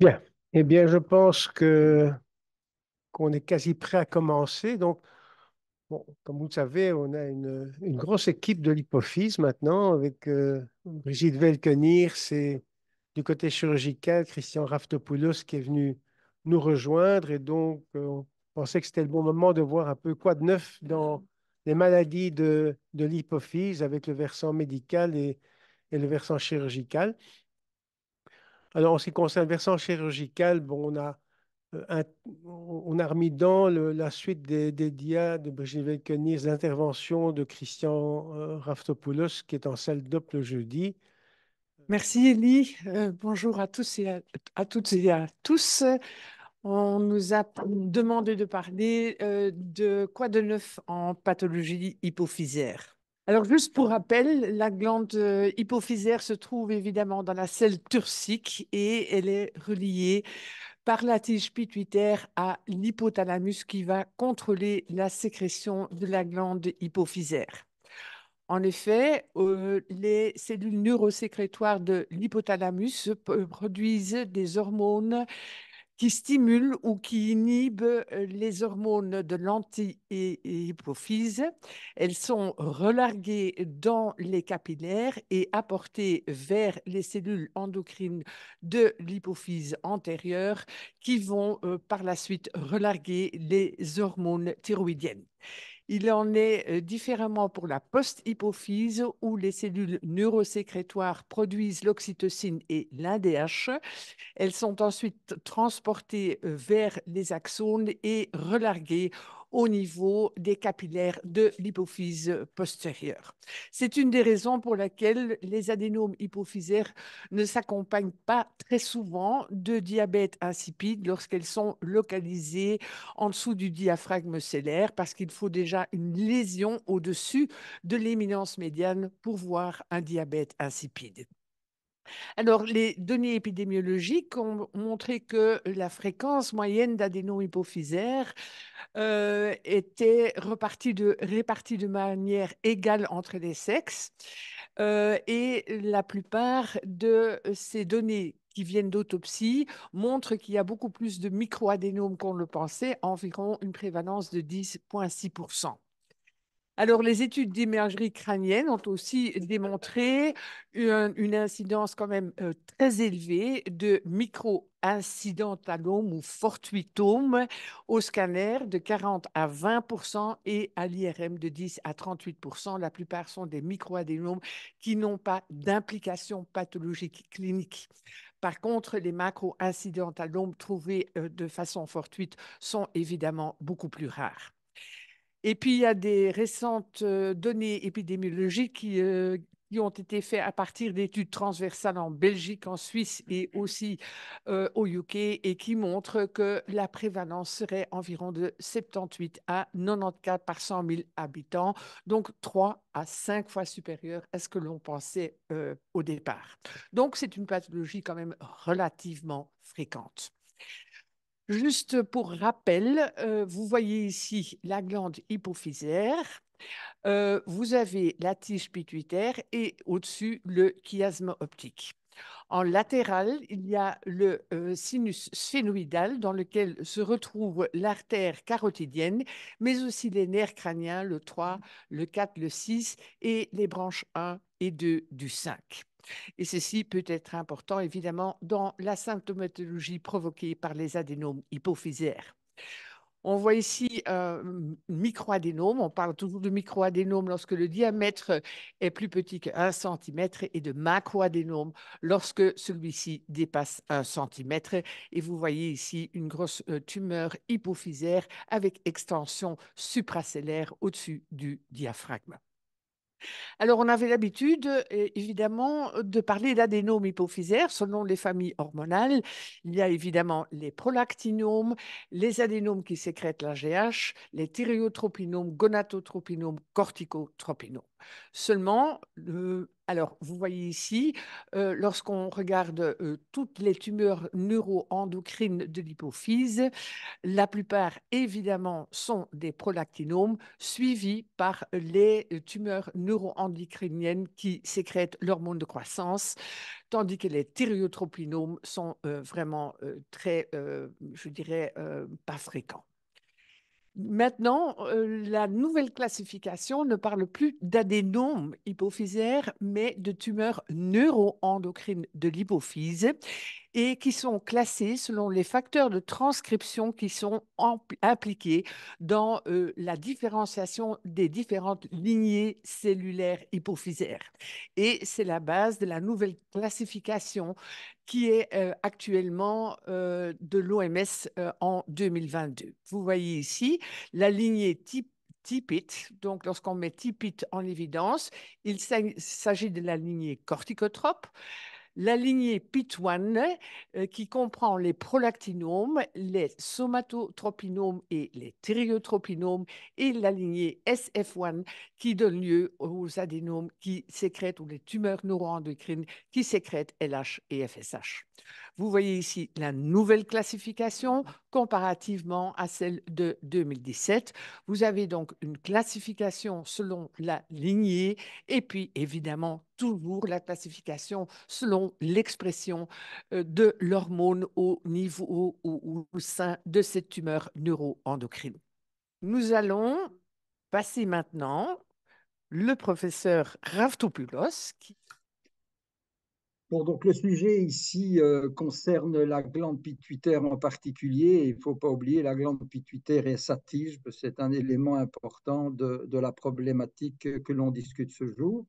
Bien. Eh bien, je pense que qu'on est quasi prêt à commencer. Donc, bon, comme vous le savez, on a une, une grosse équipe de l'hypophyse maintenant avec euh, Brigitte Velkenir, c'est du côté chirurgical, Christian Raftopoulos qui est venu nous rejoindre. Et donc, euh, on pensait que c'était le bon moment de voir un peu quoi de neuf dans les maladies de, de l'hypophyse avec le versant médical et, et le versant chirurgical. Alors, en ce qui concerne le versant chirurgical, bon, on a, euh, on a remis dans la suite des, des DIA de Brigitte l'intervention de Christian euh, Raftopoulos, qui est en salle d'op le jeudi. Merci Elie. Euh, bonjour à tous et à, toutes et à tous. On nous a demandé de parler de quoi de neuf en pathologie hypophysaire. Alors, juste pour rappel, la glande euh, hypophysaire se trouve évidemment dans la selle turcique et elle est reliée par la tige pituitaire à l'hypothalamus qui va contrôler la sécrétion de la glande hypophysaire. En effet, euh, les cellules neurosécrétoires de l'hypothalamus produisent des hormones qui stimule ou qui inhibe euh, les hormones de l'anti-hypophyse. Elles sont relarguées dans les capillaires et apportées vers les cellules endocrines de l'hypophyse antérieure qui vont euh, par la suite relarguer les hormones thyroïdiennes. Il en est euh, différemment pour la post-hypophyse où les cellules neurosécrétoires produisent l'oxytocine et l'ADH. Elles sont ensuite transportées euh, vers les axones et relarguées au niveau des capillaires de l'hypophyse postérieure. C'est une des raisons pour laquelle les adénomes hypophysaires ne s'accompagnent pas très souvent de diabète insipide lorsqu'elles sont localisées en dessous du diaphragme cellaire parce qu'il faut déjà une lésion au-dessus de l'éminence médiane pour voir un diabète insipide. Alors, les données épidémiologiques ont montré que la fréquence moyenne d'adénomes euh, était de, répartie de manière égale entre les sexes. Euh, et la plupart de ces données qui viennent d'autopsie montrent qu'il y a beaucoup plus de microadénomes qu'on le pensait, environ une prévalence de 10,6%. Alors, les études d'imagerie crânienne ont aussi démontré une, incidence quand même euh, très élevée de micro-incidentalomes ou fortuitomes au scanner de 40 à 20 et à l'IRM de 10 à 38 La plupart sont des microadénomes qui n'ont pas d'implication pathologique clinique. Par contre, les macro-incidentalomes trouvés euh, de façon fortuite sont évidemment beaucoup plus rares. Et puis, il y a des récentes euh, données épidémiologiques euh, qui, ont été faites à partir d'études transversales en Belgique, en Suisse mmh. et aussi euh, au UK, et qui montrent que la prévalence serait environ de 78 à 94 par 100 000 habitants, donc 3 à 5 fois supérieure à ce que l'on pensait au départ. Donc, c'est une pathologie quand même relativement fréquente. Juste pour rappel, euh, vous voyez ici la glande hypophysaire. Euh, vous avez la tige pituitaire et au-dessus le chiasme optique. En latéral, il y a le euh, sinus sphénoïdal dans lequel se retrouve l'artère carotidienne, mais aussi les nerfs crâniens, le 3, le 4, le 6 et les branches 1 et 2 du 5. Et ceci peut être important, évidemment, dans la symptomatologie provoquée par les adénomes hypophysaires. On voit ici un euh, microadénome. On parle toujours de microadénome lorsque le diamètre est plus petit que 1 cm et de macroadénome lorsque celui-ci dépasse 1 cm. Et vous voyez ici une grosse euh, tumeur hypophysaire avec extension supracellaire au-dessus du diaphragme. Alors, on avait l'habitude, euh, évidemment, euh, de parler d'adénomes hypophysaires selon les familles hormonales. Il y a évidemment les prolactinomes, les adénomes qui sécrètent la GH, les thyrotropinomes, gonatotropinomes, corticotropinomes. Seulement, alors vous voyez ici, euh, lorsqu'on regarde euh, toutes les tumeurs neuroendocrines de l'hypophyse, la plupart évidemment sont des prolactinomes suivis par les tumeurs neuroendocriniennes qui sécrètent l'hormone de croissance, tandis que les thyréotropinomes sont euh, vraiment très, je dirais, pas fréquents. Maintenant, euh, la nouvelle classification ne parle plus d'adénome hypophysaire, mais de tumeur neuroendocrine de l'hypophyse et qui sont classés selon les facteurs de transcription qui sont impliqués dans euh, la différenciation des différentes lignées cellulaires hypophysaires. Et c'est la base de la nouvelle classification qui est euh, actuellement euh, de l'OMS en 2022. Vous voyez ici la lignée type TIPIT. Donc, lorsqu'on met TIPIT en évidence, il s'agit de la lignée corticotrope la lignée PIT1 euh, qui comprend les prolactinomes, les somatotropinomes et les thyrotropinomes, et la lignée SF1 qui donne lieu aux adénomes qui sécrètent ou les tumeurs neuroendocrines qui sécrètent LH et FSH. Vous voyez ici la nouvelle classification comparativement à celle de 2017. Vous avez donc une classification selon la lignée et puis évidemment toujours la classification selon l'expression euh, de l'hormone au niveau ou au, sein de cette tumeur neuroendocrine. Nous allons passer maintenant le professeur Ravtopoulos, qui donc le sujet ici euh, concerne la glande pituitaire en particulier. Il ne faut pas oublier la glande pituitaire et sa tige, c'est un élément important de, la problématique que l'on discute ce jour.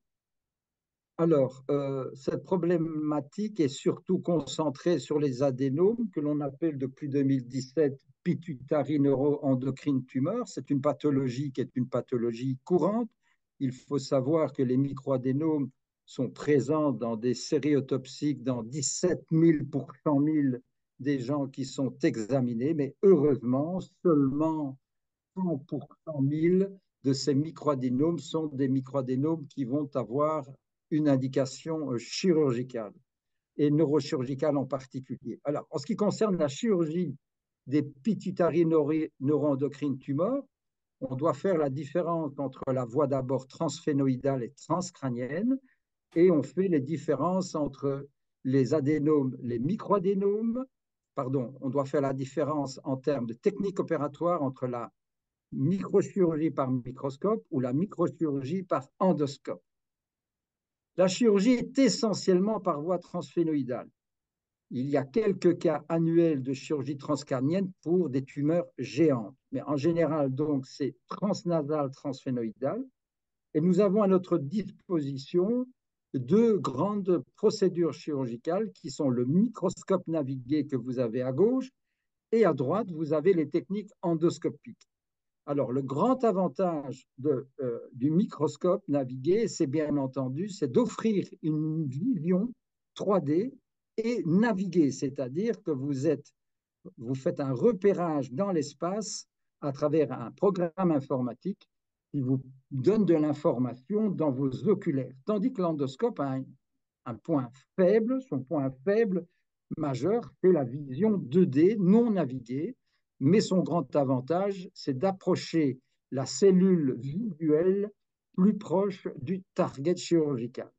Alors, euh, cette problématique est surtout concentrée sur les adénomes que l'on appelle depuis 2017 pituitary neuroendocrine tumeur. C'est une pathologie qui est une pathologie courante. Il faut savoir que les microadénomes sont présents dans des séries autopsiques dans 17 000 pour 100 000 des gens qui sont examinés, mais heureusement, seulement 100 pour 000 de ces microadénomes sont des microadénomes qui vont avoir une indication euh, chirurgicale et neurochirurgicale en particulier. Alors, en ce qui concerne la chirurgie des pituitaries neuroendocrines tumeurs, on doit faire la différence entre la voie d'abord transphénoïdale et transcrânienne et on fait les différences entre les adénomes, les microadénomes, pardon, on doit faire la différence en termes de technique opératoire entre la microchirurgie par microscope ou la microchirurgie par endoscope. La chirurgie est essentiellement par voie transphénoïdale. Il y a quelques cas annuels de chirurgie transcarnienne pour des tumeurs géantes, mais en général, donc, c'est transnasal transphénoïdal. Et nous avons à notre disposition deux grandes procédures chirurgicales qui sont le microscope navigué que vous avez à gauche et à droite, vous avez les techniques endoscopiques. Alors, le grand avantage euh, du microscope navigué, c'est bien entendu, c'est d'offrir une vision 3D et naviguer, c'est-à-dire que vous, êtes, vous faites un repérage dans l'espace à travers un programme informatique qui vous donne de l'information dans vos oculaires. Tandis que l'endoscope a un, point faible, son point faible majeur, c'est la vision 2D non naviguée, mais son grand avantage, c'est d'approcher la cellule visuelle plus proche du target chirurgical.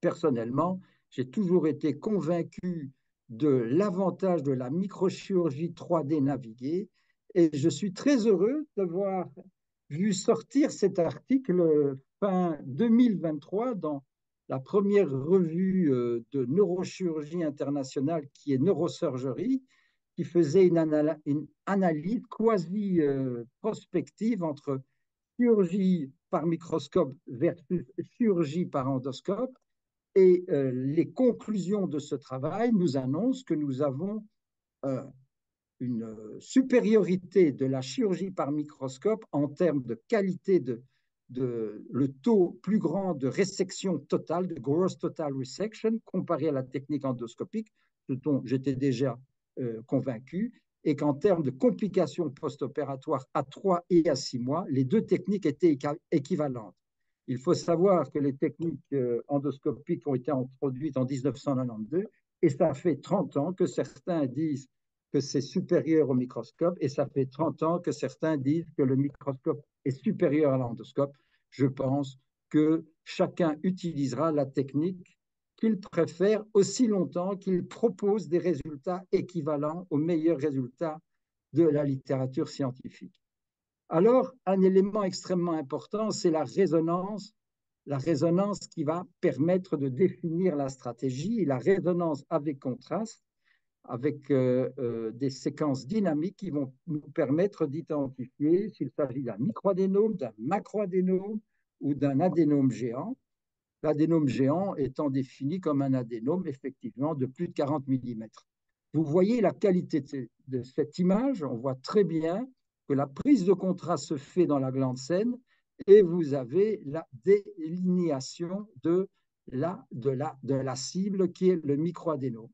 Personnellement, j'ai toujours été convaincu de l'avantage de la microchirurgie 3D naviguée et je suis très heureux de voir vu sortir cet article fin 2023 dans la première revue euh, de neurochirurgie internationale qui est Neurosurgery, qui faisait une, analyse quasi euh, prospective entre chirurgie par microscope versus chirurgie par endoscope. Et euh, les conclusions de ce travail nous annoncent que nous avons une euh, supériorité de la chirurgie par microscope en termes de qualité de, de le taux plus grand de résection totale, de gross total resection, comparé à la technique endoscopique, dont j'étais déjà euh, convaincu, et qu'en termes de complications post-opératoires à 3 et à six mois, les deux techniques étaient équivalentes. Il faut savoir que les techniques euh, endoscopiques ont été introduites en 1992 et ça fait 30 ans que certains disent que c'est supérieur au microscope et ça fait 30 ans que certains disent que le microscope est supérieur à l'endoscope. Je pense que chacun utilisera la technique qu'il préfère aussi longtemps qu'il propose des résultats équivalents aux meilleurs résultats de la littérature scientifique. Alors, un élément extrêmement important, c'est la résonance, la résonance qui va permettre de définir la stratégie. la résonance avec contraste avec euh, euh, des séquences dynamiques qui vont nous permettre d'identifier s'il s'agit d'un microadénome, d'un macroadénome ou d'un adénome géant. L'adénome géant étant défini comme un adénome effectivement de plus de 40 mm. Vous voyez la qualité de cette image, on voit très bien que la prise de contraste se fait dans la glande saine et vous avez la délinéation de la, de la cible qui est le microadénome.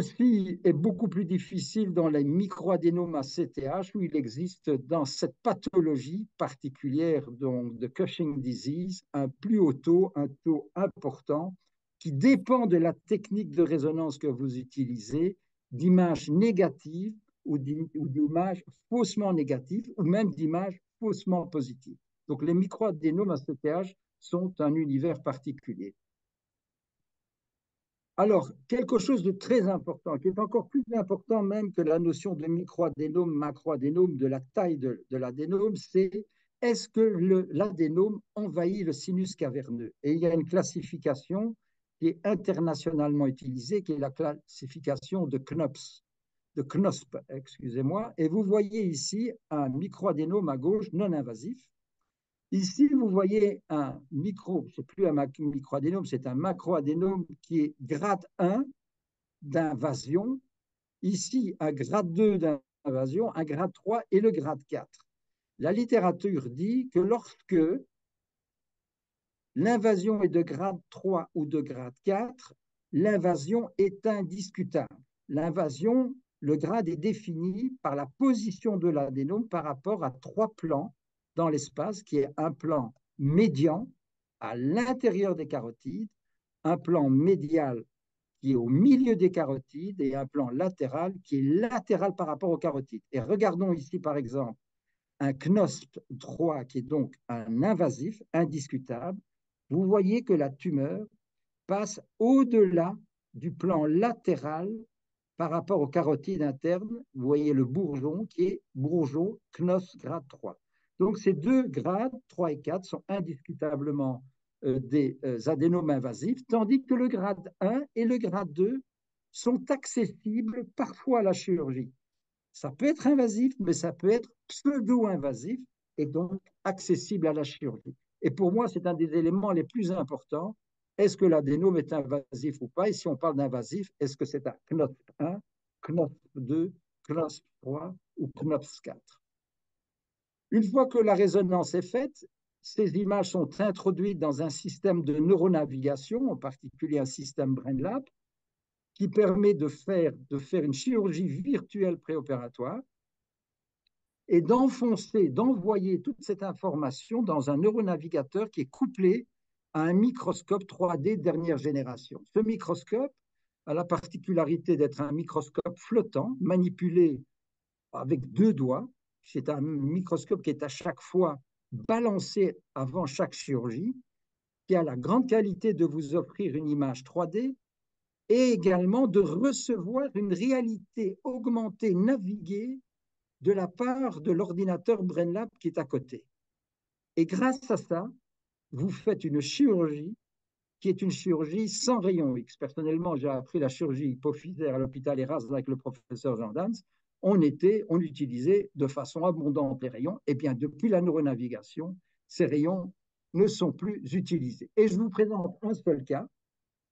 Ceci est beaucoup plus difficile dans les microadénomes à CTH où il existe dans cette pathologie particulière donc de Cushing disease un plus haut taux, un taux important qui dépend de la technique de résonance que vous utilisez, d'images négatives ou d'images faussement négatives ou même d'images faussement positives. Donc les microadénomes à CTH sont un univers particulier. Alors, quelque chose de très important, qui est encore plus important même que la notion de microadénome, macroadénome, de la taille de, l'adénome, c'est est-ce que l'adénome envahit le sinus caverneux Et il y a une classification qui est internationalement utilisée, qui est la classification de Knops, de Knosp, excusez-moi. Et vous voyez ici un microadénome à gauche non invasif Ici, vous voyez un micro, n'est plus un microadénome, c'est un macroadénome qui est grade 1 d'invasion. Ici, un grade 2 d'invasion, un grade 3 et le grade 4. La littérature dit que lorsque l'invasion est de grade 3 ou de grade 4, l'invasion est indiscutable. L'invasion, le grade est défini par la position de l'adénome par rapport à trois plans dans l'espace, qui est un plan médian à l'intérieur des carotides, un plan médial qui est au milieu des carotides et un plan latéral qui est latéral par rapport aux carotides. Et regardons ici par exemple un CNOSP 3 qui est donc un invasif indiscutable. Vous voyez que la tumeur passe au-delà du plan latéral par rapport aux carotides internes. Vous voyez le bourgeon qui est bourgeon Knosp grade 3. Donc ces deux grades, 3 et 4, sont indiscutablement euh, des euh, adénomes invasifs, tandis que le grade 1 et le grade 2 sont accessibles parfois à la chirurgie. Ça peut être invasif, mais ça peut être pseudo-invasif et donc accessible à la chirurgie. Et pour moi, c'est un des éléments les plus importants. Est-ce que l'adénome est invasif ou pas Et si on parle d'invasif, est-ce que c'est un CNOP 1, CNOP 2, CNOP 3 ou CNOP 4 une fois que la résonance est faite, ces images sont introduites dans un système de neuronavigation, en particulier un système BrainLab, qui permet de faire, de faire une chirurgie virtuelle préopératoire et d'enfoncer, d'envoyer toute cette information dans un neuronavigateur qui est couplé à un microscope 3D dernière génération. Ce microscope a la particularité d'être un microscope flottant, manipulé avec deux doigts, c'est un microscope qui est à chaque fois balancé avant chaque chirurgie, qui a la grande qualité de vous offrir une image 3D et également de recevoir une réalité augmentée, naviguée de la part de l'ordinateur BrainLab qui est à côté. Et grâce à ça, vous faites une chirurgie qui est une chirurgie sans rayons X. Personnellement, j'ai appris la chirurgie hypophysaire à l'hôpital Eras avec le professeur Jean Dans on était, on utilisait de façon abondante les rayons. Eh bien, depuis la neuronavigation, ces rayons ne sont plus utilisés. Et je vous présente un seul cas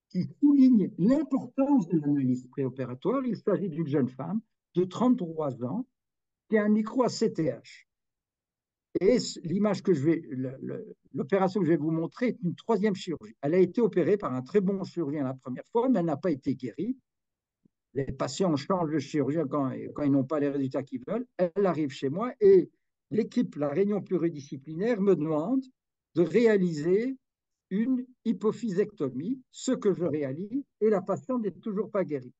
qui souligne l'importance de l'analyse préopératoire. Il s'agit d'une jeune femme de 33 ans qui a un micro ACTH. Et l'image que je vais, l'opération que je vais vous montrer est une troisième chirurgie. Elle a été opérée par un très bon chirurgien la première fois, mais elle n'a pas été guérie les patients changent de chirurgien quand, quand ils n'ont pas les résultats qu'ils veulent. Elle arrive chez moi et l'équipe, la réunion pluridisciplinaire, me demande de réaliser une hypophysectomie, ce que je réalise, et la patiente n'est toujours pas guérie.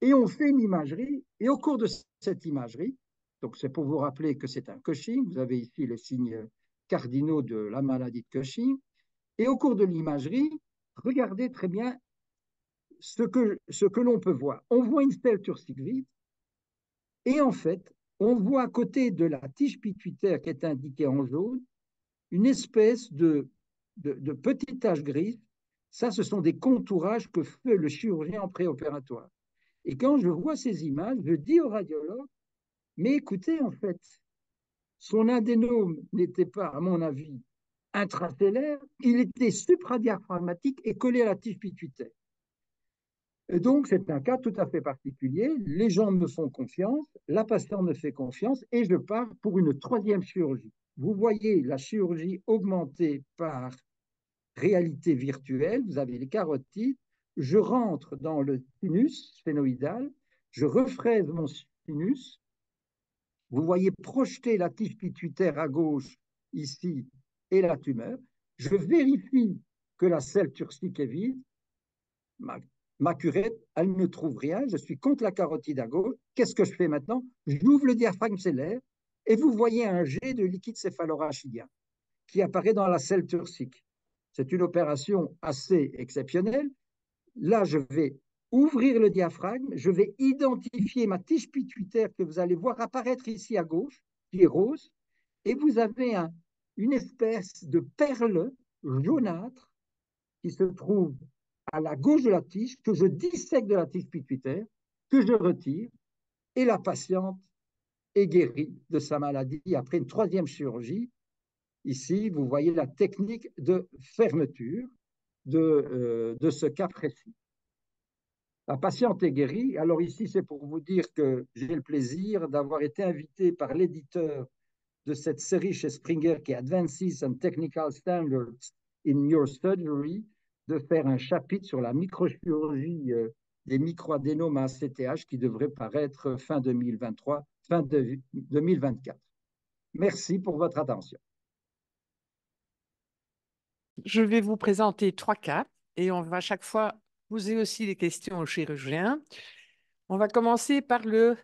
Et on fait une imagerie, et au cours de cette imagerie, donc c'est pour vous rappeler que c'est un Cushing, vous avez ici les signes cardinaux de la maladie de Cushing, et au cours de l'imagerie, regardez très bien ce que, ce que l'on peut voir. On voit une stèle vide et en fait, on voit à côté de la tige pituitaire qui est indiquée en jaune, une espèce de, de, de petite tache grise. Ça, ce sont des contourages que fait le chirurgien en préopératoire. Et quand je vois ces images, je dis au radiologue, mais écoutez, en fait, son adénome n'était pas, à mon avis, intracellaire, il était supradiaphragmatique et collé à la tige pituitaire. Et donc, c'est un cas tout à fait particulier. Les gens me font confiance, la patiente me fait confiance et je pars pour une troisième chirurgie. Vous voyez la chirurgie augmentée par réalité virtuelle. Vous avez les carotides. Je rentre dans le sinus sphénoïdal. Je refraise mon sinus. Vous voyez projeter la tige pituitaire à gauche ici et la tumeur. Je vérifie que la selle turcique est vide ma curette, elle ne trouve rien, je suis contre la carotide à gauche, qu'est-ce que je fais maintenant J'ouvre le diaphragme cellaire et vous voyez un jet de liquide céphalorachidien qui apparaît dans la selle turcique. C'est une opération assez exceptionnelle. Là, je vais ouvrir le diaphragme, je vais identifier ma tige pituitaire que vous allez voir apparaître ici à gauche, qui est rose, et vous avez une espèce de perle jaunâtre qui se trouve à la gauche de la tige, que je dissèque de la tige pituitaire, que je retire, et la patiente est guérie de sa maladie après une troisième chirurgie. Ici, vous voyez la technique de fermeture de, euh, ce cas précis. La patiente est guérie. Alors ici, c'est pour vous dire que j'ai le plaisir d'avoir été invité par l'éditeur de cette série chez Springer qui est Advances and Technical Standards in Your Neurosurgery de faire un chapitre sur la microchirurgie euh, des microadénomes à CTH qui devrait paraître fin 2023, fin 2024. Merci pour votre attention. Je vais vous présenter trois cas et on va à chaque fois poser aussi des questions aux chirurgiens. On va commencer par le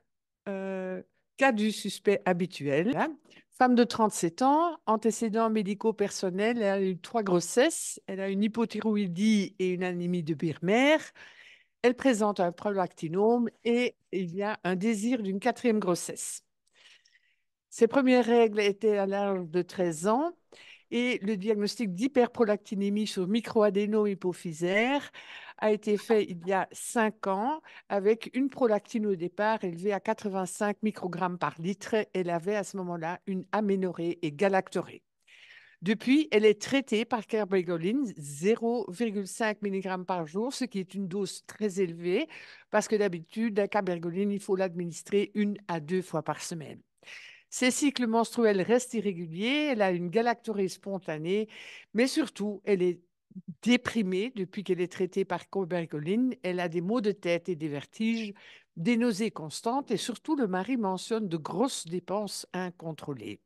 euh, Cas du suspect habituel. Femme de 37 ans, antécédents médicaux personnels, elle a eu trois grossesses, elle a une hypothyroïdie et une anémie de Birmer. Elle présente un prolactinome et il y a un désir d'une quatrième grossesse. Ses premières règles étaient à l'âge de 13 ans et le diagnostic d'hyperprolactinémie sur microadénome hypophysaire a été fait il y a cinq ans avec une prolactine au départ élevée à 85 microgrammes par litre. Elle avait à ce moment-là une aménorrhée et galactorée. Depuis, elle est traitée par cabergoline 0,5 mg par jour, ce qui est une dose très élevée parce que d'habitude, la carbergoline, il faut l'administrer une à deux fois par semaine. Ses cycles menstruels restent irréguliers, elle a une galactorie spontanée, mais surtout, elle est déprimée depuis qu'elle est traitée par Cobergoline. Elle a des maux de tête et des vertiges, des nausées constantes et surtout, le mari mentionne de grosses dépenses incontrôlées.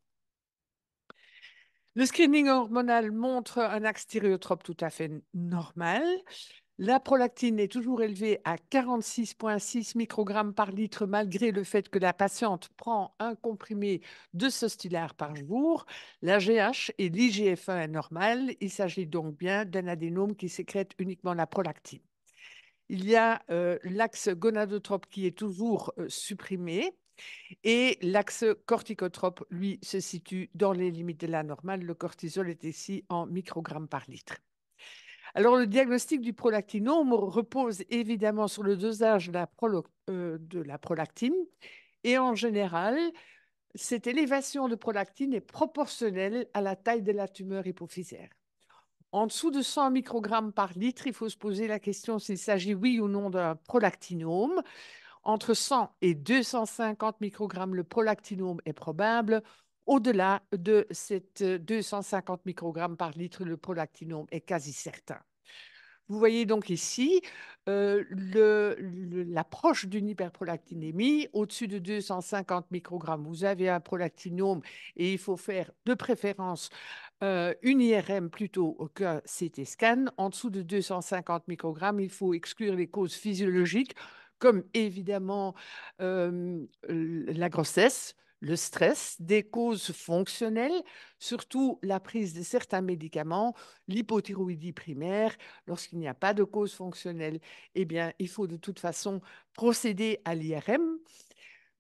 Le screening hormonal montre un axe stéréotrope tout à fait normal. La prolactine est toujours élevée à 46,6 microgrammes par litre malgré le fait que la patiente prend un comprimé de ce par jour. La GH et l'IGF1 est normale. Il s'agit donc bien d'un adénome qui sécrète uniquement la prolactine. Il y a euh, l'axe gonadotrope qui est toujours euh, supprimé. Et l'axe corticotrope, lui, se situe dans les limites de la normale. Le cortisol est ici en microgrammes par litre. Alors, le diagnostic du prolactinome repose évidemment sur le dosage euh, de la, prolactine. Et en général, cette élévation de prolactine est proportionnelle à la taille de la tumeur hypophysaire. En dessous de 100 microgrammes par litre, il faut se poser la question s'il s'agit oui ou non d'un prolactinome. Entre 100 et 250 microgrammes, le prolactinome est probable au-delà de cette 250 euh, microgrammes par litre, le prolactinome est quasi certain. Vous voyez donc ici euh, l'approche d'une hyperprolactinémie. Au-dessus de 250 microgrammes, vous avez un prolactinome et il faut faire de préférence euh, une IRM plutôt qu'un CT scan. En dessous de 250 microgrammes, il faut exclure les causes physiologiques comme évidemment la grossesse, le stress, des causes fonctionnelles, surtout la prise de certains médicaments, l'hypothyroïdie primaire, lorsqu'il n'y a pas de cause fonctionnelle, eh bien, il faut de toute façon procéder à l'IRM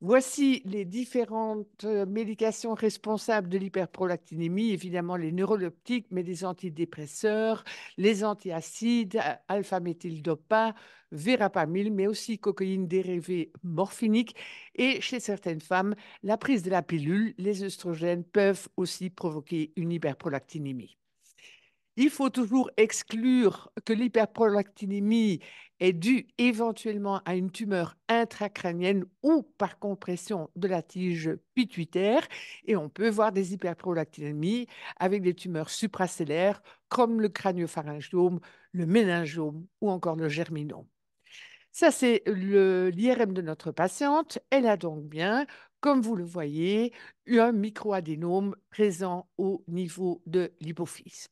Voici les différentes euh, médications responsables de l'hyperprolactinémie, évidemment les neuroleptiques, mais les antidépresseurs, les antiacides, alpha-méthyldopa, verapamil, mais aussi cocaïne dérivée morphinique. Et chez certaines femmes, la prise de la pilule, les œstrogènes peuvent aussi provoquer une hyperprolactinémie. Il faut toujours exclure que l'hyperprolactinémie est due éventuellement à une tumeur intracrânienne ou par compression de la tige pituitaire. Et on peut voir des hyperprolactinémies avec des tumeurs supracellaires comme le craniopharyngiome, le méningiome ou encore le germinome. Ça, c'est l'IRM de notre patiente. Elle a donc bien, comme vous le voyez, eu un microadénome présent au niveau de l'hypophyse.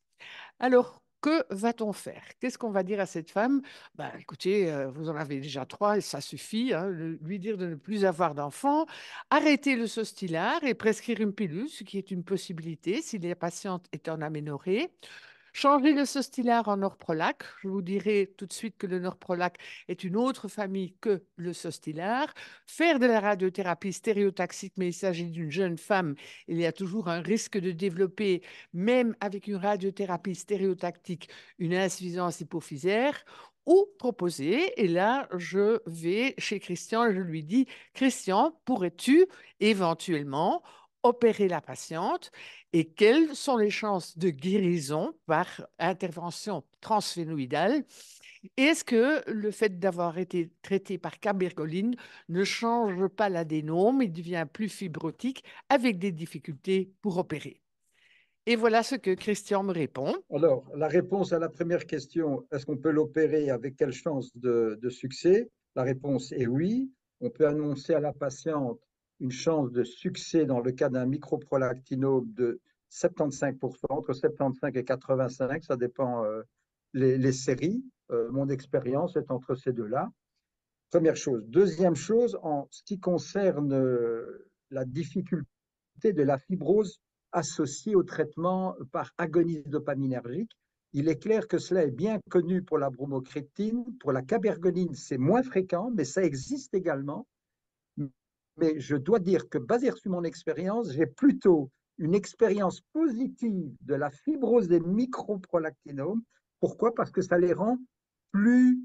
Alors, que va-t-on faire Qu'est-ce qu'on va dire à cette femme ben, Écoutez, euh, vous en avez déjà trois et ça suffit. Hein, lui dire de ne plus avoir d'enfants, arrêter le sostylard et prescrire une pilule, ce qui est une possibilité si la patiente est en aménorrhée. Changer le Sostilare en Norprolac. Je vous dirai tout de suite que le Norprolac est une autre famille que le Sostilare. Faire de la radiothérapie stéréotaxique, mais il s'agit d'une jeune femme, il y a toujours un risque de développer, même avec une radiothérapie stéréotactique, une insuffisance hypophysaire ou proposer. Et là, je vais chez Christian, je lui dis, Christian, pourrais-tu éventuellement opérer la patiente et quelles sont les chances de guérison par intervention transphénoïdale. Est-ce que le fait d'avoir été traité par cabergoline ne change pas l'adénome, il devient plus fibrotique avec des difficultés pour opérer Et voilà ce que Christian me répond. Alors, la réponse à la première question, est-ce qu'on peut l'opérer avec quelle chance de succès La réponse est oui. On peut annoncer à la patiente une chance de succès dans le cas d'un microprolactinome de 75%, entre 75 et 85, ça dépend euh, les, séries. Euh, mon expérience est entre ces deux-là. Première chose. Deuxième chose, en ce qui concerne euh, la difficulté de la fibrose associée au traitement par agoniste dopaminergique, il est clair que cela est bien connu pour la bromocrétine Pour la cabergonine, c'est moins fréquent, mais ça existe également mais je dois dire que basé sur mon expérience, j'ai plutôt une expérience positive de la fibrose des microprolactinomes. Pourquoi Parce que ça les rend plus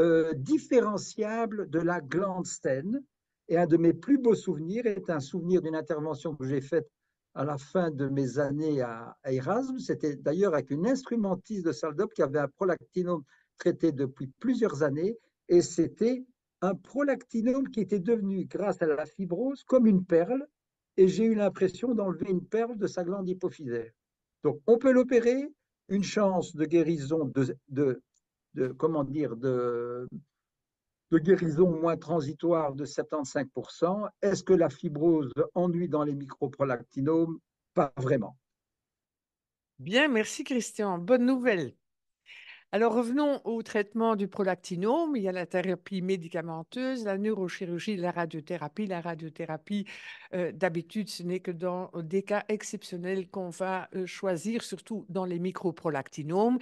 euh, différenciables de la glande stène. Et un de mes plus beaux souvenirs est un souvenir d'une intervention que j'ai faite à la fin de mes années à, Erasme. Erasmus. C'était d'ailleurs avec une instrumentiste de Saldop qui avait un prolactinome traité depuis plusieurs années. Et c'était un prolactinome qui était devenu, grâce à la fibrose, comme une perle, et j'ai eu l'impression d'enlever une perle de sa glande hypophysaire. Donc, on peut l'opérer, une chance de guérison de, de comment dire, de, de guérison moins transitoire de 75%. Est-ce que la fibrose ennuie dans les microprolactinomes Pas vraiment. Bien, merci Christian. Bonne nouvelle. Alors revenons au traitement du prolactinome. Il y a la thérapie médicamenteuse, la neurochirurgie, la radiothérapie. La radiothérapie, euh, d'habitude, ce n'est que dans des cas exceptionnels qu'on va euh, choisir, surtout dans les microprolactinomes.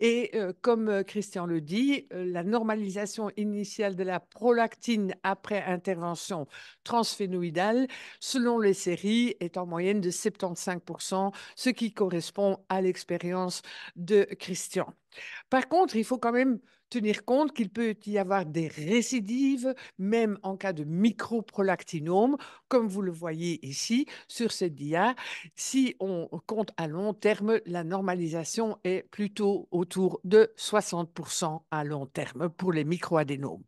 Et comme Christian le dit, la normalisation initiale de la prolactine après intervention transphénoïdale, selon les séries, est en moyenne de 75%, ce qui correspond à l'expérience de Christian. Par contre, il faut quand même tenir compte qu'il peut y avoir des récidives, même en cas de microprolactinome, comme vous le voyez ici sur cette dia. Si on compte à long terme, la normalisation est plutôt autour de 60% à long terme pour les microadénomes.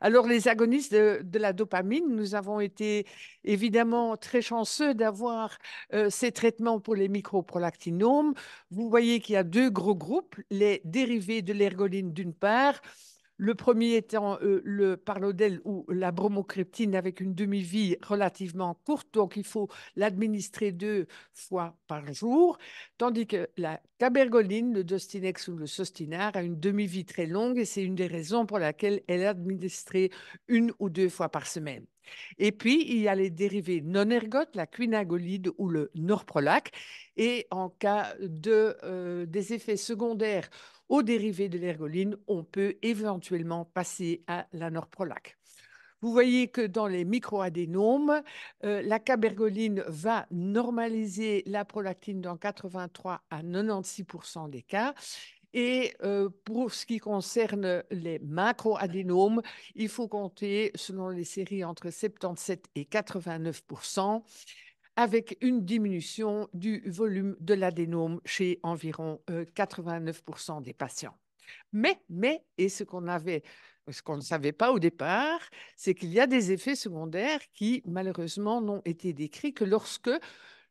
Alors, les agonistes de, la dopamine, nous avons été évidemment très chanceux d'avoir euh, ces traitements pour les microprolactinomes. Vous voyez qu'il y a deux gros groupes, les dérivés de l'ergoline d'une part, le premier étant euh, le parlodel ou la bromocryptine avec une demi-vie relativement courte, donc il faut l'administrer deux fois par jour, tandis que la cabergoline, le dostinex ou le sostinar, a une demi-vie très longue et c'est une des raisons pour laquelle elle est administrée une ou deux fois par semaine. Et puis, il y a les dérivés non ergotes, la quinagolide ou le norprolac. Et en cas de, euh, des effets secondaires au dérivé de l'ergoline, on peut éventuellement passer à la norprolac. Vous voyez que dans les microadénomes, euh, la cabergoline va normaliser la prolactine dans 83 à 96 des cas. Et euh, pour ce qui concerne les macroadénomes, il faut compter, selon les séries, entre 77 et 89 avec une diminution du volume de l'adénome chez environ 89% euh, des patients. Mais, mais, et ce qu'on ce qu'on ne savait pas au départ, c'est qu'il y a des effets secondaires qui, malheureusement, n'ont été décrits que lorsque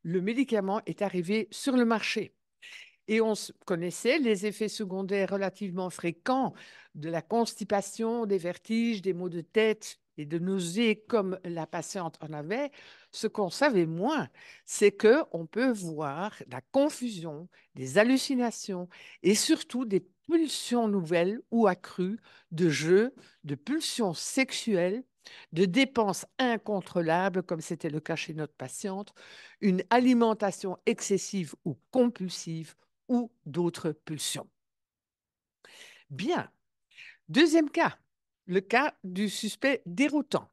le médicament est arrivé sur le marché. Et on connaissait les effets secondaires relativement fréquents de la constipation, des vertiges, des maux de tête, et de nausées comme la patiente en avait, ce qu'on savait moins, c'est que on peut voir la confusion, des hallucinations et surtout des pulsions nouvelles ou accrues de jeux, de pulsions sexuelles, de dépenses incontrôlables, comme c'était le cas chez notre patiente, une alimentation excessive ou compulsive ou d'autres pulsions. Bien. Deuxième cas, le cas du suspect déroutant.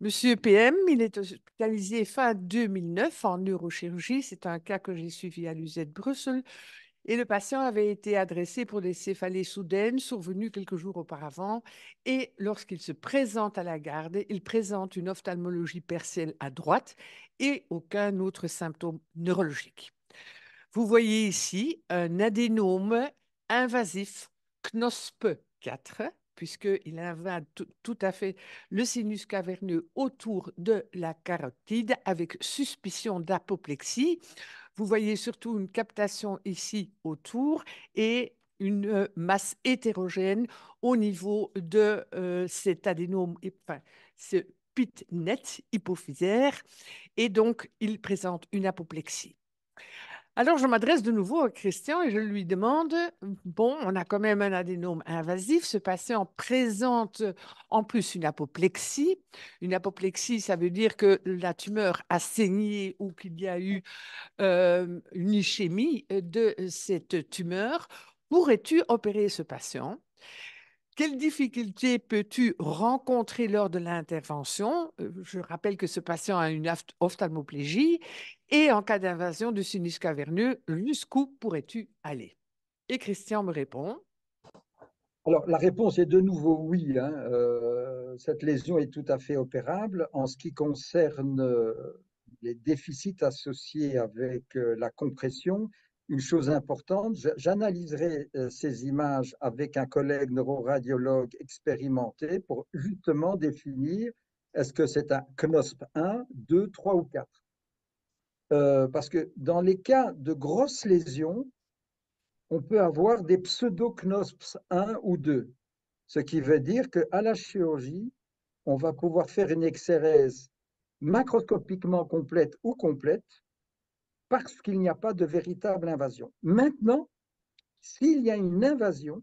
Monsieur PM, il est hospitalisé fin 2009 en neurochirurgie. C'est un cas que j'ai suivi à de Bruxelles. Et le patient avait été adressé pour des céphalées soudaines survenues quelques jours auparavant. Et lorsqu'il se présente à la garde, il présente une ophtalmologie partielle à droite et aucun autre symptôme neurologique. Vous voyez ici un adénome invasif CNOSP4 puisqu'il invade tout, à fait le sinus caverneux autour de la carotide avec suspicion d'apoplexie. Vous voyez surtout une captation ici autour et une euh, masse hétérogène au niveau de euh, cet adénome, enfin, ce pit net hypophysaire, et donc il présente une apoplexie. Alors, je m'adresse de nouveau à Christian et je lui demande, bon, on a quand même un adénome invasif, ce patient présente en plus une apoplexie. Une apoplexie, ça veut dire que la tumeur a saigné ou qu'il y a eu euh, une ischémie de cette tumeur. Pourrais-tu opérer ce patient quelles difficultés peux-tu rencontrer lors de l'intervention euh, Je rappelle que ce patient a une ophtalmoplégie. Et en cas d'invasion du sinus caverneux, jusqu'où pourrais-tu aller Et Christian me répond. Alors, la réponse est de nouveau oui. Hein. Euh, cette lésion est tout à fait opérable. En ce qui concerne euh, les déficits associés avec la compression, une chose importante, j'analyserai euh, ces images avec un collègue neuroradiologue expérimenté pour justement définir est-ce que c'est un CNOSP 1, 2, 3 ou 4. Euh, parce que dans les cas de grosses lésions, on peut avoir des pseudo-CNOSPs 1 ou 2, ce qui veut dire qu'à la chirurgie, on va pouvoir faire une exérèse macroscopiquement complète ou complète, parce qu'il n'y a pas de véritable invasion. Maintenant, s'il y a une invasion,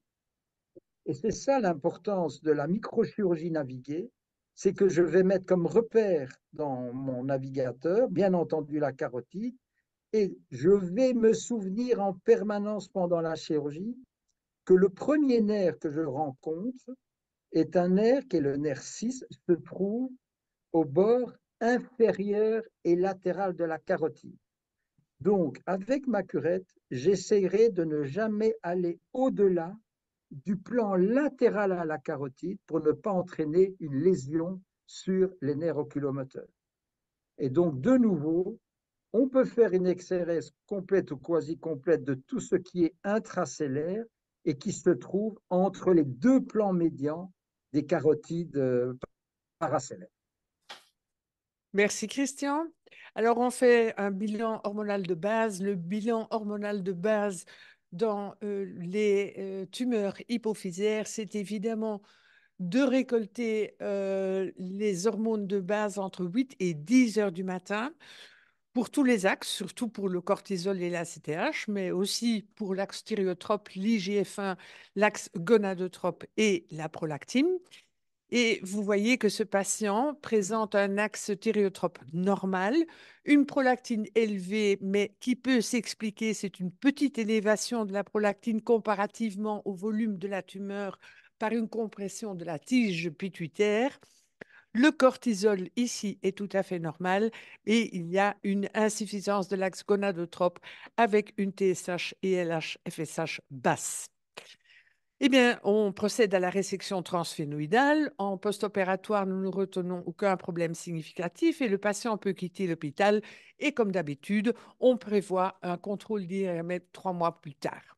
et c'est ça l'importance de la microchirurgie naviguée, c'est que je vais mettre comme repère dans mon navigateur, bien entendu, la carotide, et je vais me souvenir en permanence pendant la chirurgie que le premier nerf que je rencontre est un nerf qui est le nerf 6, se trouve au bord inférieur et latéral de la carotide. Donc, avec ma curette, j'essaierai de ne jamais aller au-delà du plan latéral à la carotide pour ne pas entraîner une lésion sur les nerfs oculomoteurs. Et donc, de nouveau, on peut faire une XRS complète ou quasi-complète de tout ce qui est intracellaire et qui se trouve entre les deux plans médians des carotides euh, paracellaires. Merci Christian. Alors, on fait un bilan hormonal de base. Le bilan hormonal de base dans euh, les euh, tumeurs hypophysaires, c'est évidemment de récolter euh, les hormones de base entre 8 et 10 heures du matin pour tous les axes, surtout pour le cortisol et la CTH, mais aussi pour l'axe stéréotrope, l'IGF1, l'axe gonadotrope et la prolactine. Et vous voyez que ce patient présente un axe thériotrope normal, une prolactine élevée, mais qui peut s'expliquer, c'est une petite élévation de la prolactine comparativement au volume de la tumeur par une compression de la tige pituitaire. Le cortisol ici est tout à fait normal et il y a une insuffisance de l'axe gonadotrope avec une TSH et LH-FSH basse. Eh bien, on procède à la résection transphénoïdale. En post-opératoire, nous ne retenons aucun problème significatif et le patient peut quitter l'hôpital. Et comme d'habitude, on prévoit un contrôle d'IRM trois mois plus tard.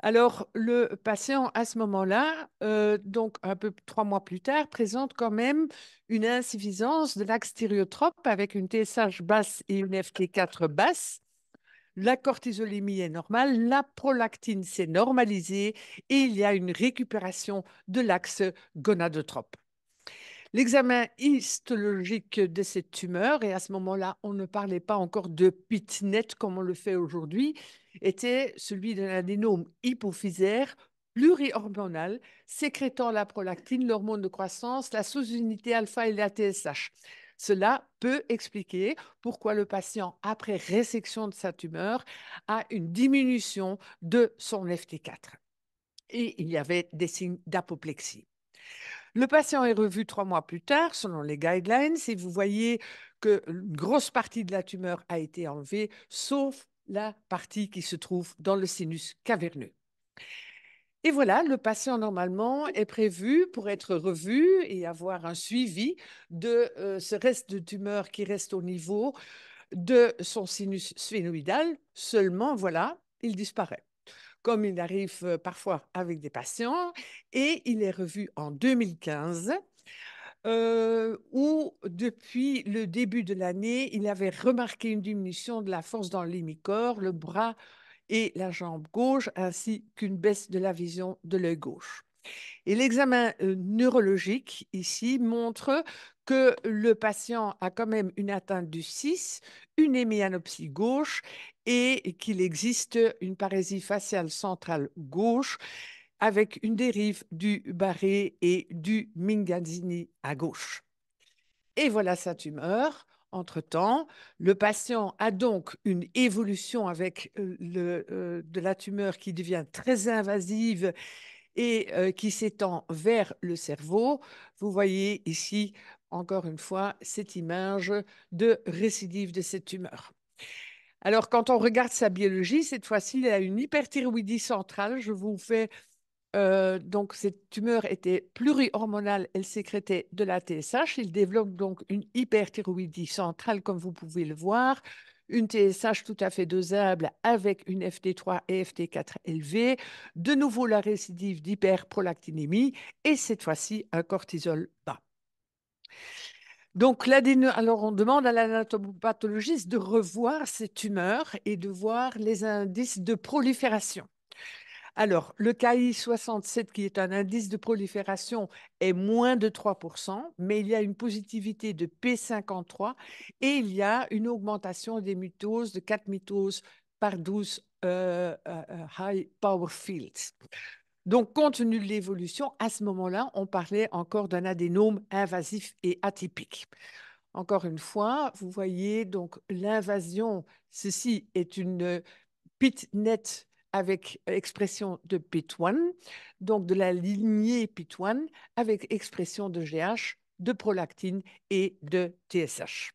Alors, le patient, à ce moment-là, euh, donc un peu trois mois plus tard, présente quand même une insuffisance de l'axe stéréotrope avec une TSH basse et une FT4 basse la cortisolémie est normale, la prolactine s'est normalisée et il y a une récupération de l'axe gonadotrope. L'examen histologique de cette tumeur, et à ce moment-là, on ne parlait pas encore de PITNET comme on le fait aujourd'hui, était celui d'un adénome hypophysaire plurihormonal sécrétant la prolactine, l'hormone de croissance, la sous-unité alpha et la TSH. Cela peut expliquer pourquoi le patient, après résection de sa tumeur, a une diminution de son FT4. Et il y avait des signes d'apoplexie. Le patient est revu trois mois plus tard, selon les guidelines, et vous voyez que grosse partie de la tumeur a été enlevée, sauf la partie qui se trouve dans le sinus caverneux. Et voilà, le patient normalement est prévu pour être revu et avoir un suivi de euh, ce reste de tumeur qui reste au niveau de son sinus sphénoïdal. Seulement, voilà, il disparaît comme il arrive euh, parfois avec des patients, et il est revu en 2015. Euh, où depuis le début de l'année, il avait remarqué une diminution de la force dans l'hémicorps, le bras et la jambe gauche, ainsi qu'une baisse de la vision de l'œil gauche. Et l'examen euh, neurologique ici montre que le patient a quand même une atteinte du 6, une hémianopsie gauche et qu'il existe une parésie faciale centrale gauche avec une dérive du Barré et du Minganzini à gauche. Et voilà sa tumeur entre-temps. Le patient a donc une évolution avec euh, euh, de la tumeur qui devient très invasive et euh, qui s'étend vers le cerveau. Vous voyez ici, encore une fois, cette image de récidive de cette tumeur. Alors, quand on regarde sa biologie, cette fois-ci, il a une hyperthyroïdie centrale. Je vous fais euh, donc, cette tumeur était plurihormonale, elle sécrétait de la TSH. Il développe donc une hyperthyroïdie centrale, comme vous pouvez le voir, une TSH tout à fait dosable avec une FT3 et FT4 élevée, de nouveau la récidive d'hyperprolactinémie et cette fois-ci un cortisol bas. Donc, alors on demande à l'anatomopathologiste de revoir cette tumeur et de voir les indices de prolifération. Alors, le KI 67, qui est un indice de prolifération, est moins de 3 mais il y a une positivité de P53 et il y a une augmentation des mitoses de 4 mitoses par 12 euh, euh, euh, high power fields. Donc, compte tenu de l'évolution, à ce moment-là, on parlait encore d'un adénome invasif et atypique. Encore une fois, vous voyez donc l'invasion, ceci est une pit-net PITNET avec expression de pit 1 donc de la lignée pit 1 avec expression de GH, de prolactine et de TSH.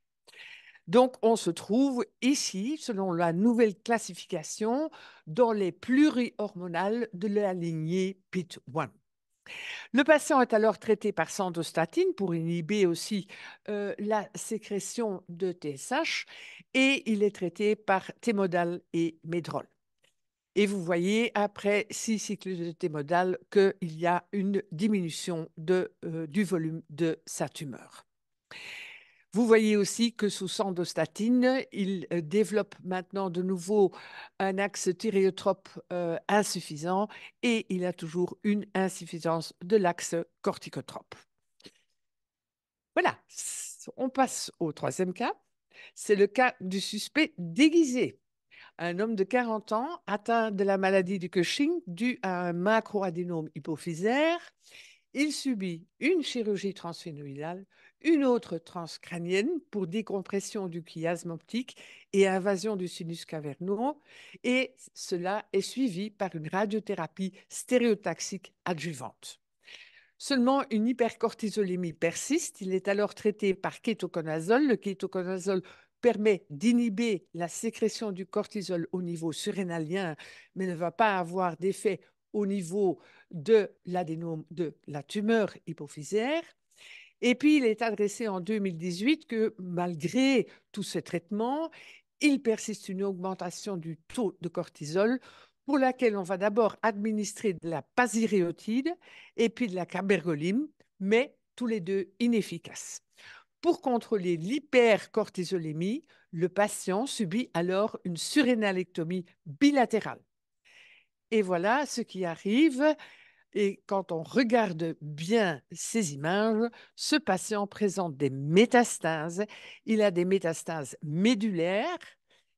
Donc, on se trouve ici, selon la nouvelle classification, dans les plurihormonales de la lignée PIT1. Le patient est alors traité par sandostatine pour inhiber aussi euh, la sécrétion de TSH et il est traité par Témodal et Médrol. Et vous voyez, après six cycles de T modal, qu'il y a une diminution de, euh, du volume de sa tumeur. Vous voyez aussi que sous sando-statine, il euh, développe maintenant de nouveau un axe thyréotrope euh, insuffisant et il a toujours une insuffisance de l'axe corticotrope. Voilà, on passe au troisième cas. C'est le cas du suspect déguisé un homme de 40 ans atteint de la maladie du Cushing due à un macroadénome hypophysaire. Il subit une chirurgie transphénoïdale, une autre transcrânienne pour décompression du chiasme optique et invasion du sinus caverneux, et cela est suivi par une radiothérapie stéréotaxique adjuvante. Seulement, une hypercortisolémie persiste. Il est alors traité par kétoconazole. Le kétoconazole permet d'inhiber la sécrétion du cortisol au niveau surrénalien, mais ne va pas avoir d'effet au niveau de de la tumeur hypophysaire. Et puis, il est adressé en 2018 que malgré tous ces traitements, il persiste une augmentation du taux de cortisol pour laquelle on va d'abord administrer de la pasiréotide et puis de la cabergoline, mais tous les deux inefficaces. Pour contrôler l'hypercortisolémie, le patient subit alors une surrénalectomie bilatérale. Et voilà ce qui arrive. Et quand on regarde bien ces images, ce patient présente des métastases. Il a des métastases médulaires.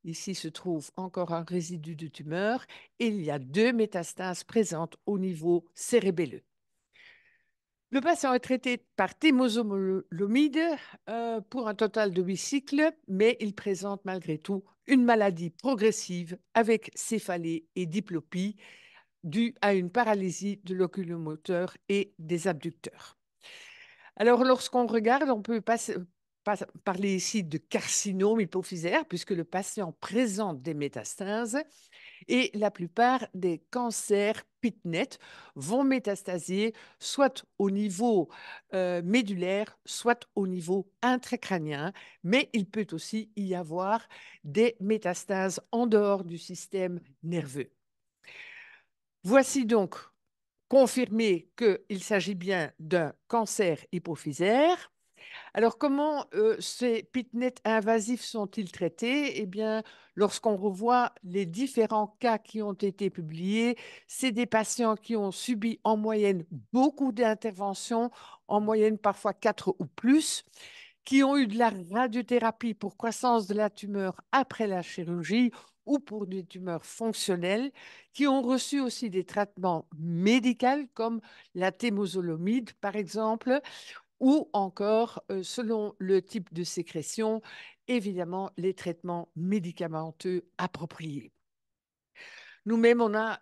Ici se trouve encore un résidu de tumeur. Et il y a deux métastases présentes au niveau cérébelleux. Le patient est traité par thémosomolomide euh, pour un total de huit cycles, mais il présente malgré tout une maladie progressive avec céphalée et diplopie due à une paralysie de l'oculomoteur et des abducteurs. Alors, lorsqu'on regarde, on peut passer, parler ici de carcinome hypophysaire, puisque le patient présente des métastases, et la plupart des cancers PITNET vont métastasier, soit au niveau médullaire, euh, médulaire, soit au niveau intracrânien, mais il peut aussi y avoir des métastases en dehors du système nerveux. Voici donc confirmé qu'il s'agit bien d'un cancer hypophysaire alors, comment ces pitnets invasifs sont-ils traités Eh bien, lorsqu'on revoit les différents cas qui ont été publiés, c'est des patients qui ont subi en moyenne beaucoup d'interventions, en moyenne parfois quatre ou plus, qui ont eu de la radiothérapie pour croissance de la tumeur après la chirurgie ou pour des tumeurs fonctionnelles, qui ont reçu aussi des traitements médicaux comme la thémosolomide, par exemple, ou encore, selon le type de sécrétion, évidemment, les traitements médicamenteux appropriés. Nous-mêmes, on a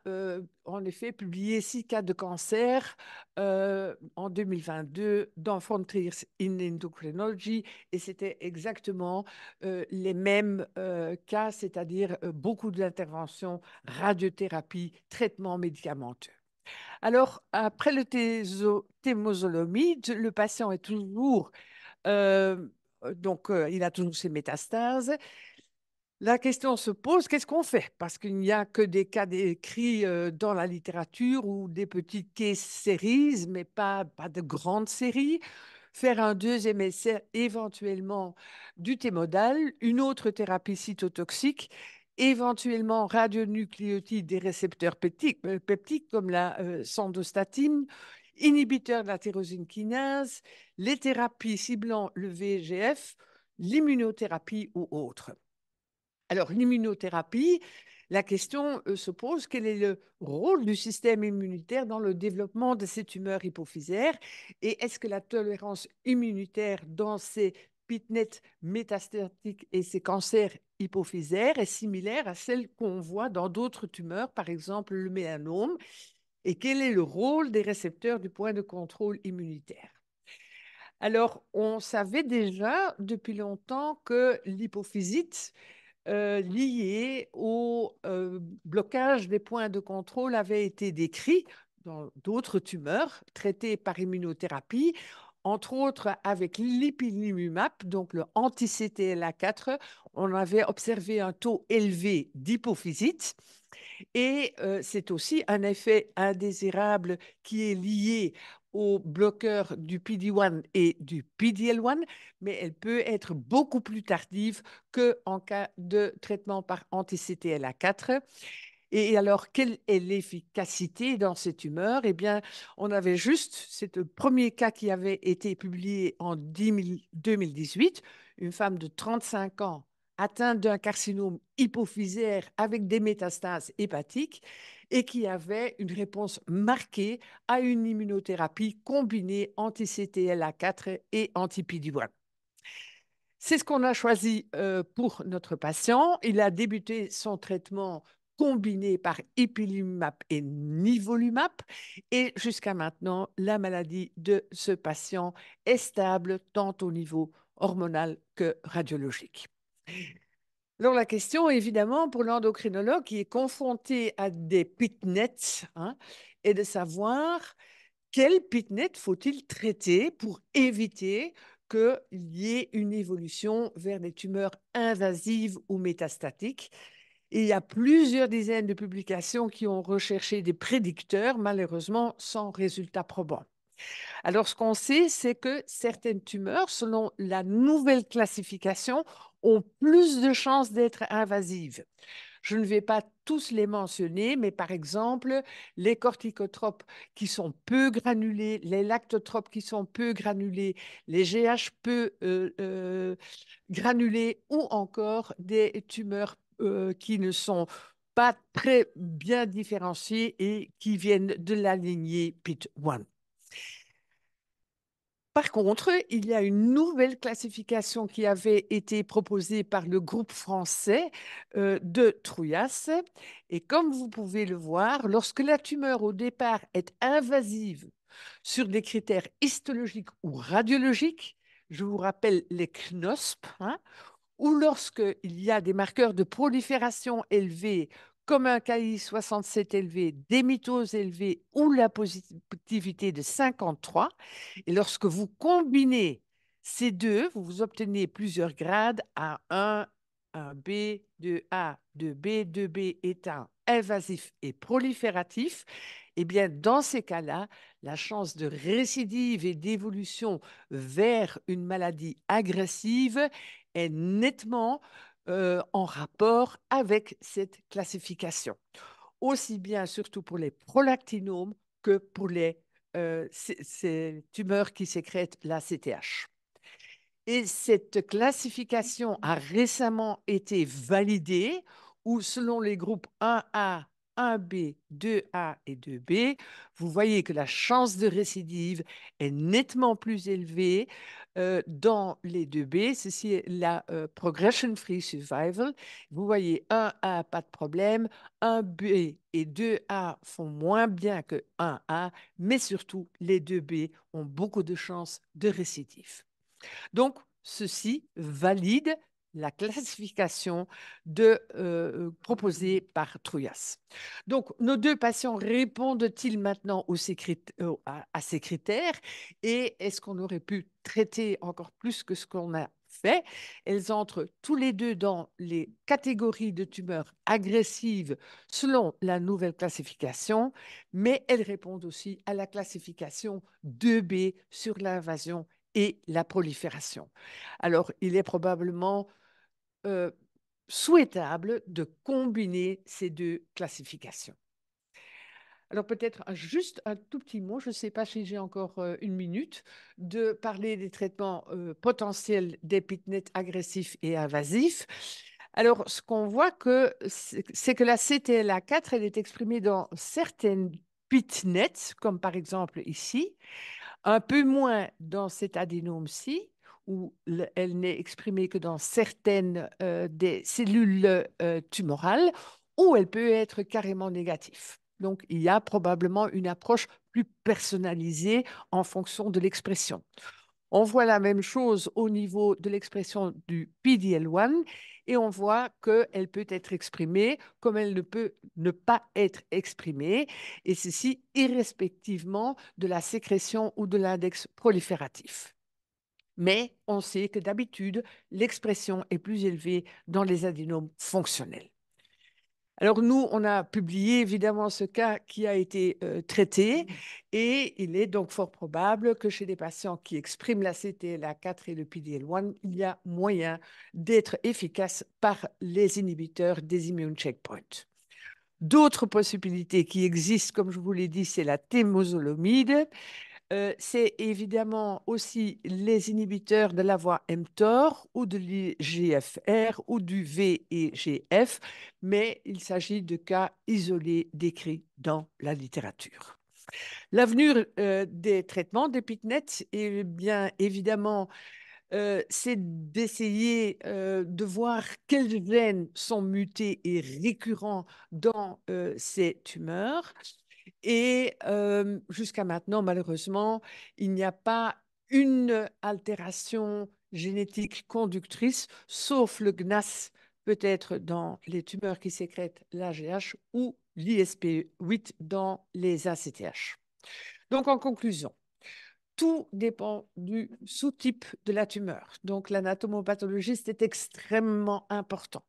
en effet publié six cas de cancer en 2022 dans Frontiers in Endocrinology et c'était exactement les mêmes cas, c'est-à-dire beaucoup d'interventions, radiothérapie, traitements médicamenteux. Alors, après le thémosolomide, le patient est toujours, euh, euh, donc euh, il a toujours ses métastases. La question se pose, qu'est-ce qu'on fait Parce qu'il n'y a que des cas décrits dans la littérature ou des petites séries, mais pas, pas de grandes séries. Faire un deuxième essai éventuellement du thémodal, une autre thérapie cytotoxique, éventuellement radionucléotides des récepteurs peptiques, euh, peptiques comme la euh, sandostatine, inhibiteurs de la tyrosine kinase, les thérapies ciblant le VGF, l'immunothérapie ou autres. Alors, l'immunothérapie, la question euh, se pose quel est le rôle du système immunitaire dans le développement de ces tumeurs hypophysaires et est-ce que la tolérance immunitaire dans ces PITNET métastatique et ces cancers hypophysaires est similaire à celle qu'on voit dans d'autres tumeurs, par exemple le mélanome, et quel est le rôle des récepteurs du point de contrôle immunitaire. Alors, on savait déjà depuis longtemps que l'hypophysite euh, liée au euh, blocage des points de contrôle avait été décrit dans d'autres tumeurs traitées par immunothérapie entre autres avec l'ipilimumab, donc le anti-CTLA4, on avait observé un taux élevé d'hypophysite. Et euh, c'est aussi un effet indésirable qui est lié aux bloqueurs du PD-1 et du pd 1 mais elle peut être beaucoup plus tardive qu'en cas de traitement par anti-CTLA4. Et alors, quelle est l'efficacité dans ces tumeur Eh bien, on avait juste, c'est le premier cas qui avait été publié en 2018, une femme de 35 ans atteinte d'un carcinome hypophysaire avec des métastases hépatiques et qui avait une réponse marquée à une immunothérapie combinée anti-CTLA4 et anti-PD-1. C'est ce qu'on a choisi euh, pour notre patient. Il a débuté son traitement combiné par ipilimumab et nivolumab. Et jusqu'à maintenant, la maladie de ce patient est stable tant au niveau hormonal que radiologique. Alors la question, évidemment, pour l'endocrinologue qui est confronté à des pitnets, hein, est de savoir quel pitnet faut-il traiter pour éviter qu'il y ait une évolution vers des tumeurs invasives ou métastatiques il y a plusieurs dizaines de publications qui ont recherché des prédicteurs, malheureusement sans résultat probant. Alors, ce qu'on sait, c'est que certaines tumeurs, selon la nouvelle classification, ont plus de chances d'être invasives. Je ne vais pas tous les mentionner, mais par exemple, les corticotropes qui sont peu granulés, les lactotropes qui sont peu granulés, les GH peu euh, euh, granulés ou encore des tumeurs euh, qui ne sont pas très bien différenciés et qui viennent de la lignée Pit 1. Par contre, il y a une nouvelle classification qui avait été proposée par le groupe français euh, de Trouillas. Et comme vous pouvez le voir, lorsque la tumeur au départ est invasive sur des critères histologiques ou radiologiques, je vous rappelle les CNOSP, hein, ou lorsqu'il y a des marqueurs de prolifération élevés, comme un KI67 élevé, des mitoses élevées ou la positivité de 53, et lorsque vous combinez ces deux, vous obtenez plusieurs grades à 1 1 B, 2A, 2B, 2B est invasif et prolifératif, eh bien, dans ces cas-là, la chance de récidive et d'évolution vers une maladie agressive est nettement euh, en rapport avec cette classification, aussi bien surtout pour les prolactinomes que pour les euh, ces tumeurs qui sécrètent la CTH. Et cette classification a récemment été validée où selon les groupes 1A, 1B, 2A et 2B, vous voyez que la chance de récidive est nettement plus élevée dans les deux b ceci est la progression free survival. Vous voyez, 1A, pas de problème. 1B et 2A font moins bien que 1A, mais surtout, les deux b ont beaucoup de chances de récidive. Donc, ceci valide la classification de, euh, euh, proposée par Trouillas. Donc, nos deux patients répondent-ils maintenant euh, à, à, ces critères et est-ce qu'on aurait pu traiter encore plus que ce qu'on a fait Elles entrent tous les deux dans les catégories de tumeurs agressives selon la nouvelle classification, mais elles répondent aussi à la classification 2B sur l'invasion et la prolifération. Alors, il est probablement euh, souhaitable de combiner ces deux classifications. Alors peut-être juste un tout petit mot, je ne sais pas si j'ai encore euh, une minute, de parler des traitements euh, potentiels des pitnets agressifs et invasifs. Alors ce qu'on voit, que, c'est que la CTLA4, elle est exprimée dans certaines pitnets, comme par exemple ici, un peu moins dans cet adénome-ci, où elle n'est exprimée que dans certaines euh, des cellules euh, tumorales, ou elle peut être carrément négative. Donc, il y a probablement une approche plus personnalisée en fonction de l'expression. On voit la même chose au niveau de l'expression du PDL1 et on voit qu'elle peut être exprimée comme elle ne peut ne pas être exprimée, et ceci irrespectivement de la sécrétion ou de l'index prolifératif mais on sait que d'habitude, l'expression est plus élevée dans les adénomes fonctionnels. Alors nous, on a publié évidemment ce cas qui a été euh, traité et il est donc fort probable que chez des patients qui expriment la ctla 4 et le PDL1, il y a moyen d'être efficace par les inhibiteurs des immune checkpoints. D'autres possibilités qui existent, comme je vous l'ai dit, c'est la thémosolomide euh, c'est évidemment aussi les inhibiteurs de la voie mTOR ou de l'IGFR ou du VEGF, mais il s'agit de cas isolés décrits dans la littérature. L'avenir euh, des traitements des PITNET, est eh bien évidemment euh, c'est d'essayer de voir quelles gènes sont mutés et récurrents dans ces tumeurs. Et jusqu'à maintenant, malheureusement, il n'y a pas une altération génétique conductrice, sauf le GNAS, peut-être dans les tumeurs qui sécrètent l'AGH ou l'ISP8 dans les ACTH. Donc, en conclusion, tout dépend du sous-type de la tumeur. Donc l'anatomopathologiste est extrêmement important.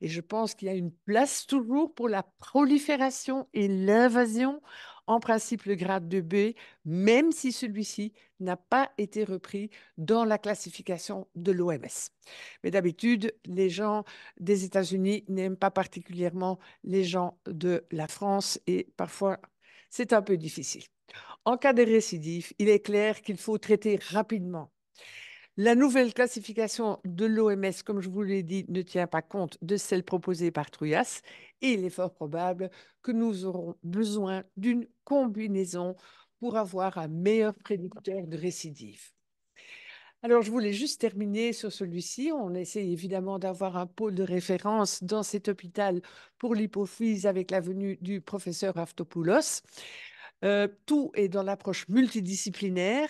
Et je pense qu'il y a une place toujours pour la prolifération et l'invasion, en principe le grade de b même si celui-ci n'a pas été repris dans la classification de l'OMS. Mais d'habitude, les gens des États-Unis n'aiment pas particulièrement les gens de la France et parfois c'est un peu difficile. En cas de récidive, il est clair qu'il faut traiter rapidement. La nouvelle classification de l'OMS, comme je vous l'ai dit, ne tient pas compte de celle proposée par Truyas et il est fort probable que nous aurons besoin d'une combinaison pour avoir un meilleur prédicteur de récidive. Alors, je voulais juste terminer sur celui-ci. On essaie évidemment d'avoir un pôle de référence dans cet hôpital pour l'hypophyse avec la venue du professeur Aftopoulos tout est dans l'approche multidisciplinaire.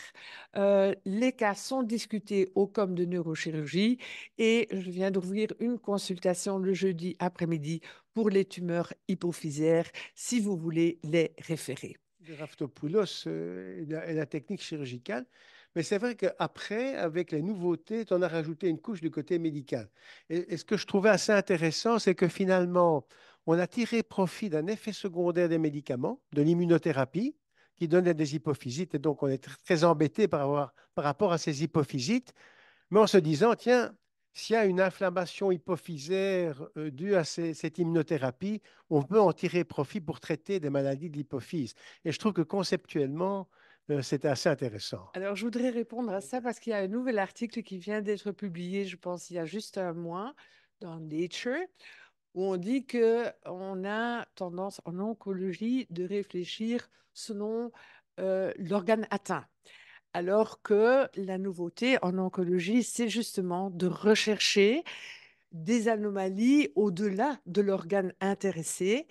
les cas sont discutés au COM de neurochirurgie et je viens d'ouvrir une consultation le jeudi après-midi pour les tumeurs hypophysaires si vous voulez les référer. Raftopoulos et la technique chirurgicale. Mais c'est vrai qu'après, avec les nouveautés, on a rajouté une couche du côté médical. et ce que je trouvais assez intéressant, c'est que finalement, on a tiré profit d'un effet secondaire des médicaments, de l'immunothérapie, qui donnait des hypophysites. Et donc, on est très embêté par, rapport à ces hypophysites, mais en se disant, tiens, s'il y a une inflammation hypophysaire euh, due à cette immunothérapie, on peut en tirer profit pour traiter des maladies de l'hypophyse. Et je trouve que conceptuellement, euh, c'est assez intéressant. Alors, je voudrais répondre à ça parce qu'il y a un nouvel article qui vient d'être publié, je pense, il y a juste un mois, dans Nature, où on dit que on a tendance en oncologie de réfléchir selon euh, l'organe atteint. Alors que la nouveauté en oncologie, c'est justement de rechercher des anomalies au-delà de l'organe intéressé.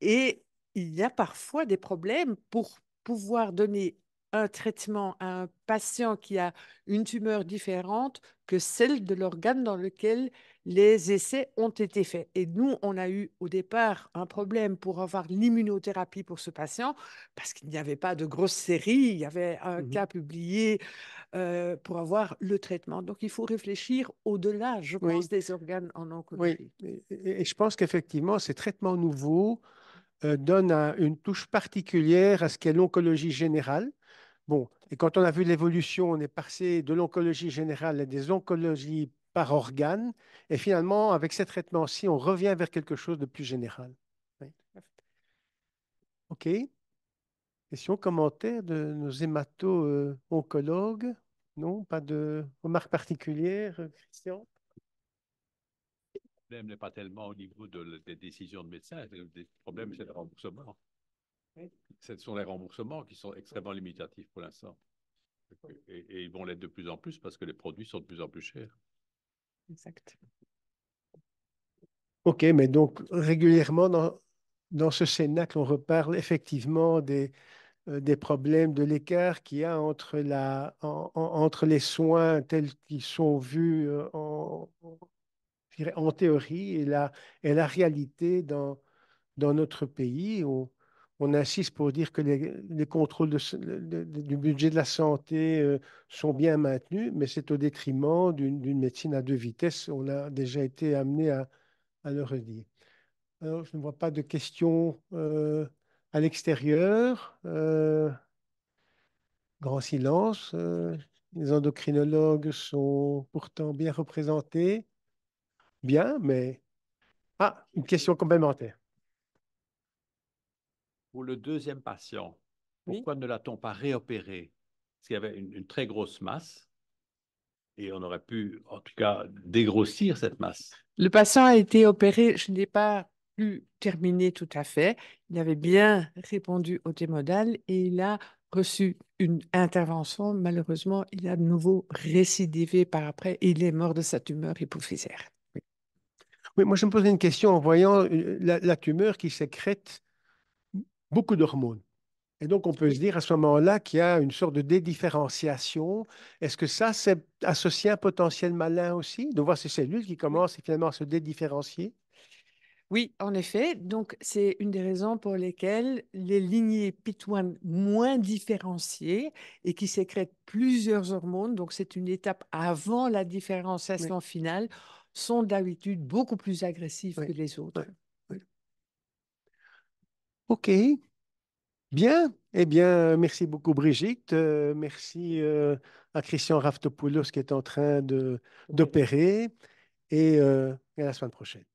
Et il y a parfois des problèmes pour pouvoir donner un traitement à un patient qui a une tumeur différente que celle de l'organe dans lequel les essais ont été faits. Et nous, on a eu au départ un problème pour avoir l'immunothérapie pour ce patient parce qu'il n'y avait pas de grosse série, il y avait un mmh cas publié euh, pour avoir le traitement. Donc, il faut réfléchir au-delà, je pense, des organes en oncologie. Oui. Et, je pense qu'effectivement, ces traitements nouveaux euh, donnent une touche particulière à ce qu'est l'oncologie générale et quand on a vu l'évolution, on est passé de l'oncologie générale à des oncologies par organe. Et finalement, avec ces traitements-ci, on revient vers quelque chose de plus général. OK. Question, commentaire de nos hémato-oncologues Non, pas de remarques particulières, Christian Le problème n'est pas tellement au niveau des décisions de médecins, le problème c'est le remboursement. Ce sont les remboursements qui sont extrêmement limitatifs pour l'instant. Et, ils vont l'être de plus en plus parce que les produits sont de plus en plus chers. Exact. OK, mais donc régulièrement dans, dans ce Sénat on reparle effectivement des, euh, des problèmes de l'écart qu'il y a entre, la, entre les soins tels qu'ils sont vus euh, en, en théorie et la, et la réalité dans, dans notre pays. Où, on insiste pour dire que les, contrôles du budget de la santé euh, sont bien maintenus, mais c'est au détriment d'une médecine à deux vitesses. On a déjà été amené à, le redire. je ne vois pas de questions euh, à l'extérieur. Euh, grand silence. les endocrinologues sont pourtant bien représentés. Bien, mais... Ah, une question complémentaire pour le deuxième patient, pourquoi ne l'a-t-on pas réopéré Parce qu'il y avait une, très grosse masse et on aurait pu, en tout cas, dégrossir cette masse. Le patient a été opéré, je n'ai pas pu terminer tout à fait. Il avait bien répondu au témodal et il a reçu une intervention. Malheureusement, il a de nouveau récidivé par après et il est mort de sa tumeur hypophysaire. Oui, moi je me posais une question en voyant euh, la tumeur qui sécrète beaucoup d'hormones. Et donc, on peut se dire à ce moment-là qu'il y a une sorte de dédifférenciation. Est-ce que ça, c'est associé à un potentiel malin aussi, de voir ces cellules qui commencent finalement à se dédifférencier Oui, en effet. Donc, c'est une des raisons pour lesquelles les lignées pitoines moins différenciées et qui sécrètent plusieurs hormones, donc c'est une étape avant la différenciation finale, sont d'habitude beaucoup plus agressives que les autres. OK. Bien. Eh bien, merci beaucoup, Brigitte. Euh, merci euh, à Christian Raftopoulos qui est en train d'opérer. Et euh, à la semaine prochaine.